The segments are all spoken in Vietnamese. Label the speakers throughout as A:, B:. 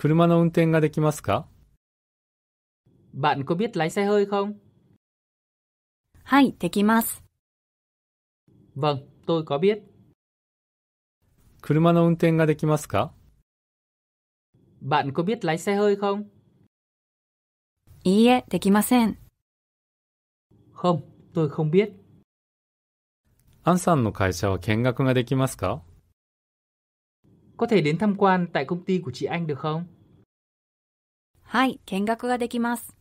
A: 車の運転ができますか
B: Bạn có biết lái xe hơi không? はい、できます。
C: Vâng, tôi có biết.
A: 車の運転ができますか
C: Bạn có biết lái xe hơi không?
B: いいえ、できません。Không, tôi không biết.
A: アンさんの会社は見学ができますか
C: có thể đến tham quan
B: tại công ty của chị anh được không? Hai, はい、見学ができます。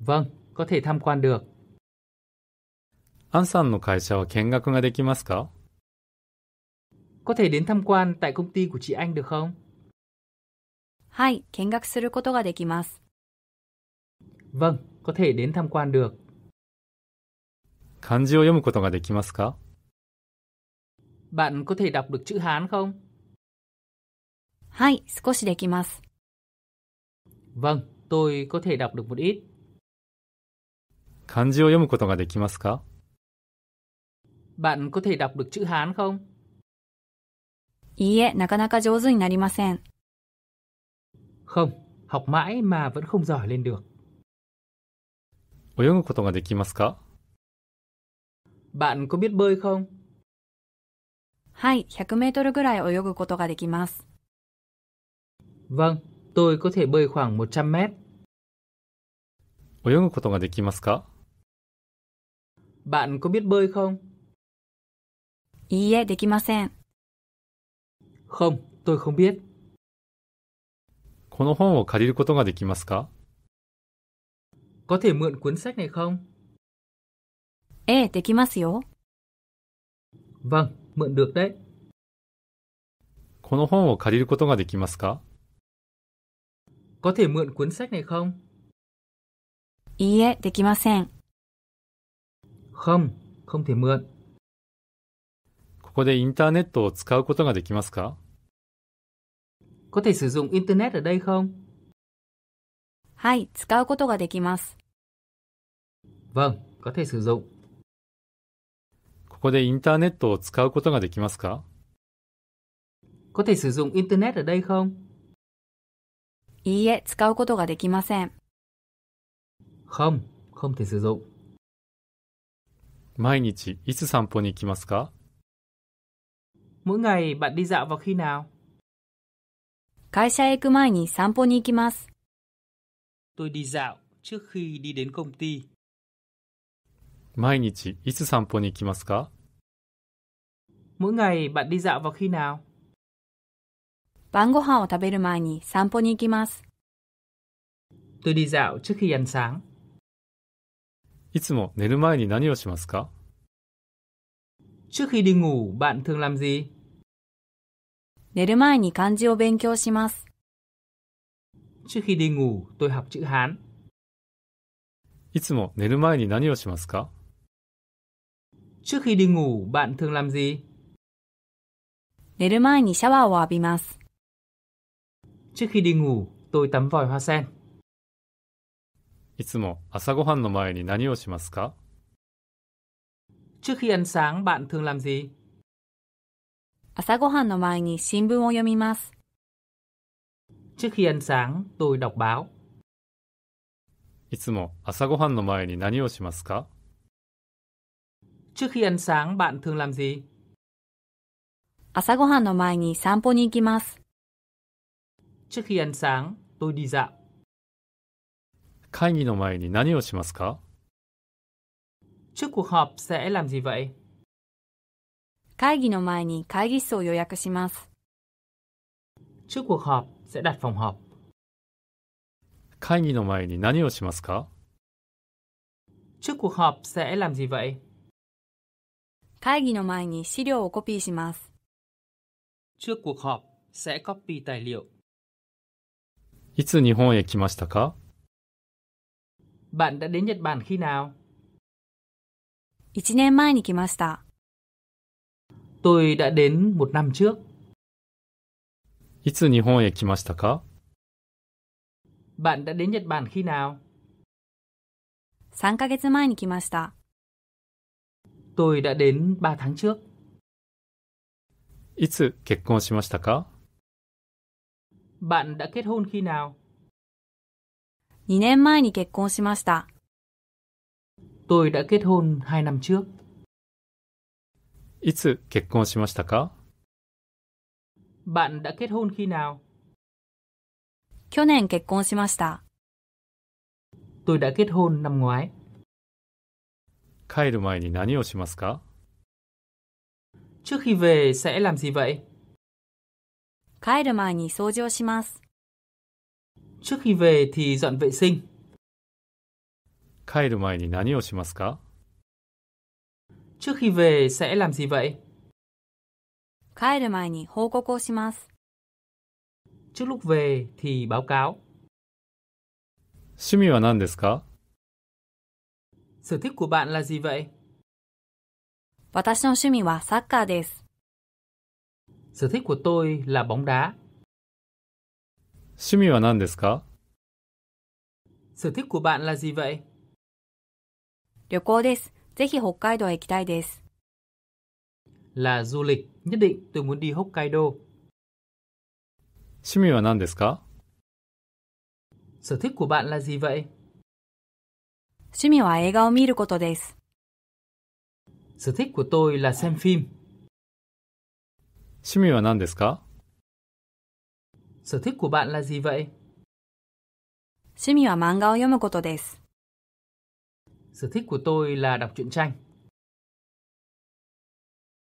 A: Vâng, có thể tham quan được. アンさんの会社は見学ができますか
B: Có thể đến tham quan tại công ty của chị anh được không? はい、見学することができます。
C: Vâng, có thể đến tham quan được.
A: 漢字を読むことができますか
C: Bạn có thể đọc được chữ Hán không?
B: はい、少しできます。
C: Vâng, tôi có thể đọc được một ít.
A: 漢字を読むことができますか
C: Bạn có thể đọc được chữ Hán không?
B: いいえ、なかなか上手になりません。
C: Không, học mãi mà vẫn không giỏi lên được.
A: 泳ぐことができますか
C: Bạn có biết bơi không?
B: はい、100メートルぐらい泳ぐことができます。
C: Vâng, tôi có thể bơi khoảng 100 mét.
A: 泳ぐことができますか
C: Bạn có biết bơi không?
A: không, tôi không biết. この本を借りることができますか
C: Có thể mượn cuốn sách này không? E, vâng, mượn được đấy.
A: この本を借りることができますか
C: có thể mượn cuốn sách này không?
B: いいえ、できません。
A: Không, không thể mượn. ここでインターネットを使うことができますか
C: Có thể sử dụng internet ở đây không?
A: Vâng, có thể sử dụng. ここでインターネットを使うことができますか Có thể sử dụng
B: internet ở đây không? いいえ、使うことができません。
A: Không, không thể sử dụng. 毎日いつ散歩に行きますか
B: Mỗi ngày bạn đi dạo vào khi nào? 会社へ行く前に散歩に行きます。
C: Tôi đi dạo trước khi đi đến công ty.
A: 毎日いつ散歩に行きますか
B: Mỗi ngày bạn đi dạo vào khi nào? 晩ご飯を食べる前に散歩に行きます。Tôi đi dạo trước khi ăn sáng.
A: いつも寝る前に何をしますか Trước khi đi ngủ, bạn thường làm gì?
B: 寝る前に漢字を勉強します。
C: Trước khi đi ngủ, tôi học chữ Hán.
A: いつも寝る前に何をしますか Trước khi đi ngủ, bạn thường làm gì?
B: 寝る前にシャワーを浴びます。
C: trước khi đi ngủ, tôi tắm vòi hoa sen.
A: いつも朝ごはんの前に何をしますか
B: Trước khi ăn sáng, bạn thường làm gì? trước
C: khi ăn sáng, tôi đọc báo.
A: いつも朝ごはんの前に何をしますか
B: Trước khi ăn sáng, bạn thường làm gì? 朝ごはんの前に散歩に行きます。
C: trước khi ăn sáng, tôi đi dạo.
A: 会議の前に何をしますか
C: Trước cuộc họp sẽ làm gì vậy?
B: 会議の前に会議室を予約します。
C: Trước cuộc họp sẽ đặt phòng họp.
A: 会議の前に何をしますか
C: Trước cuộc họp sẽ làm gì vậy?
B: 会議の前に資料をコピーします。
C: Trước cuộc họp sẽ copy tài liệu.
A: いつ日本へ来ましたか
B: Bạn đã đến Nhật Bản khi nào? 1年前に来ました。
C: Tôi đã đến một năm trước.
A: いつ日本へ来ましたか
B: Bạn đã đến Nhật Bản khi nào? 3ヶ月前に来ました。
C: Tôi đã đến 3 tháng trước.
A: いつ結婚しましたか
B: Bạn đã kết hôn khi nào? 2年前に結婚しました。Tôi
C: đã kết hôn 2 năm
B: trước.
A: いつ結婚しましたか
B: Bạn đã kết hôn khi nào? 去年結婚しました。
A: Tôi đã kết hôn năm ngoái. 帰る前に何をしますか
B: Trước khi về sẽ làm gì vậy? 帰る前に掃除をします。
A: trước khi về thì dọn vệ sinh. 帰る前に何をしますか trước khi về sẽ làm gì vậy?
B: 帰る前に報告をします。
C: trước lúc về thì báo cáo.
A: 趣味は何ですか
C: sở thích của bạn là gì vậy?
B: 私の趣味はサッカーです。
C: sở thích của tôi là bóng đá.
A: 趣味は何ですか Sở thích của
C: bạn là gì vậy?
B: 旅行です。ぜひ北海道へ行きたいです。
C: Là du lịch, nhất định tôi muốn đi Hokkaido.
A: 趣味は何ですか
C: Sở thích của bạn là gì vậy?
B: 趣味は映画を見ることです。
A: Sở
C: thích của tôi là xem phim.
A: 趣味は何ですか
C: Sở thích của bạn là gì vậy?
B: 趣味は漫画を読むことです。
C: Sở thích của tôi là đọc truyện tranh.